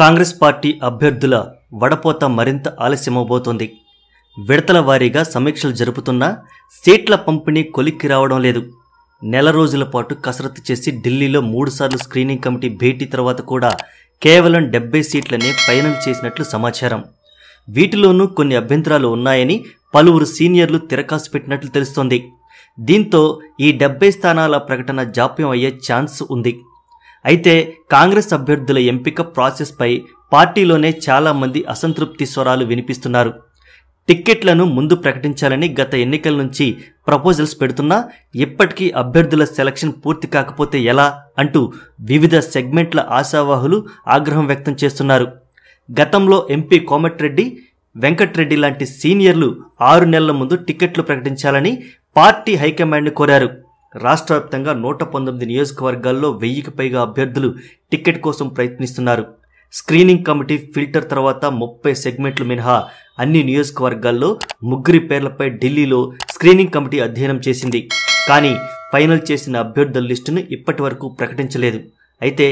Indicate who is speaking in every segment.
Speaker 1: Congress party అభ్యర్థుల వడపోత మరింత ఆలస్యమవబోతోంది విడతల వారీగా సమీక్షలు జరుపుతున్నా సీట్ల పంపిణీ కొలిక్కి రావడం లేదు నెల రోజుల పాటు కసరత్తు చేసి ఢిల్లీలో మూడుసార్లు స్క్రీనింగ్ కమిటీ భేటీ తర్వాత కూడా కేవలం డెబ్బై సీట్లనే ఫైనల్ చేసినట్లు సమాచారం వీటిలోనూ కొన్ని అభ్యంతరాలు ఉన్నాయని పలువురు సీనియర్లు తిరకాసు పెట్టినట్లు తెలుస్తోంది దీంతో ఈ డెబ్బై స్థానాల ప్రకటన జాప్యం అయ్యే ఛాన్స్ ఉంది అయితే కాంగ్రెస్ అభ్యర్థుల ఎంపిక ప్రాసెస్పై పార్టీలోనే చాలామంది అసంతృప్తి స్వరాలు వినిపిస్తున్నారు టిక్కెట్లను ముందు ప్రకటించాలని గత ఎన్నికల నుంచి ప్రపోజల్స్ పెడుతున్నా ఇప్పటికీ అభ్యర్థుల సెలక్షన్ పూర్తి కాకపోతే ఎలా అంటూ వివిధ సెగ్మెంట్ల ఆశావాహులు ఆగ్రహం వ్యక్తం చేస్తున్నారు గతంలో ఎంపీ కోమటిరెడ్డి వెంకట్రెడ్డి లాంటి సీనియర్లు ఆరు నెలల ముందు టిక్కెట్లు ప్రకటించాలని పార్టీ హైకమాండ్ను కోరారు రాష్ట్ర వ్యాప్తంగా నూట పంతొమ్మిది నియోజకవర్గాల్లో వెయ్యికి పైగా అభ్యర్థులు టికెట్ కోసం ప్రయత్నిస్తున్నారు స్క్రీనింగ్ కమిటీ ఫిల్టర్ తర్వాత ముప్పై సెగ్మెంట్లు మినహా అన్ని నియోజకవర్గాల్లో ముగ్గురి పేర్లపై ఢిల్లీలో స్క్రీనింగ్ కమిటీ అధ్యయనం చేసింది కానీ ఫైనల్ చేసిన అభ్యర్థుల లిస్టును ఇప్పటి వరకు ప్రకటించలేదు అయితే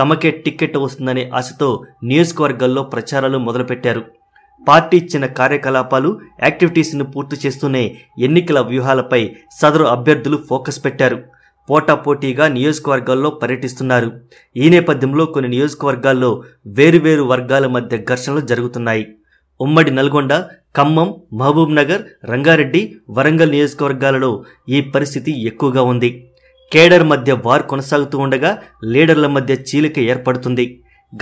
Speaker 1: తమకే టిక్కెట్ వస్తుందనే ఆశతో నియోజకవర్గాల్లో ప్రచారాలు మొదలుపెట్టారు పార్టీ ఇచ్చిన కార్యకలాపాలు యాక్టివిటీస్ను పూర్తి చేస్తూనే ఎన్నికల వ్యూహాలపై సదరు అభ్యర్థులు ఫోకస్ పెట్టారు పోటా పోటీగా నియోజకవర్గాల్లో పర్యటిస్తున్నారు ఈ నేపథ్యంలో కొన్ని నియోజకవర్గాల్లో వేరువేరు వర్గాల మధ్య ఘర్షణలు జరుగుతున్నాయి ఉమ్మడి నల్గొండ ఖమ్మం మహబూబ్ నగర్ రంగారెడ్డి వరంగల్ నియోజకవర్గాలలో ఈ పరిస్థితి ఎక్కువగా ఉంది కేడర్ మధ్య వార్ కొనసాగుతూ ఉండగా లీడర్ల మధ్య చీలిక ఏర్పడుతుంది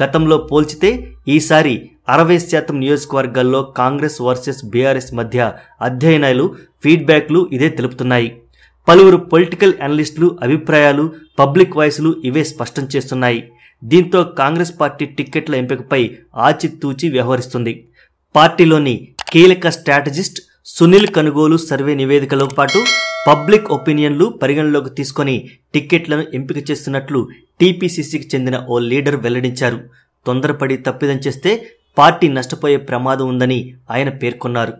Speaker 1: గతంలో పోల్చితే ఈసారి అరవై శాతం నియోజకవర్గాల్లో కాంగ్రెస్ వర్సెస్ బీఆర్ఎస్ మధ్య అధ్యయనాలు ఫీడ్బ్యాక్లు ఇదే తెలుపుతున్నాయి పలువురు పొలిటికల్ అనలిస్టులు అభిప్రాయాలు పబ్లిక్ వాయిస్లు ఇవే స్పష్టం చేస్తున్నాయి దీంతో కాంగ్రెస్ పార్టీ టిక్కెట్ల ఎంపికపై ఆచితూచి వ్యవహరిస్తుంది పార్టీలోని కీలక స్ట్రాటజిస్ట్ సునీల్ కనుగోలు సర్వే నివేదికలో పాటు పబ్లిక్ ఒపీనియన్లు పరిగణలోకి తీసుకొని టిక్కెట్లను ఎంపిక చేస్తున్నట్లు టీపీసీసీకి చెందిన ఓ లీడర్ వెల్లడించారు తొందరపడి తప్పిదం చేస్తే పార్టీ నష్టపోయే ప్రమాదం ఉందని ఆయన పేర్కొన్నారు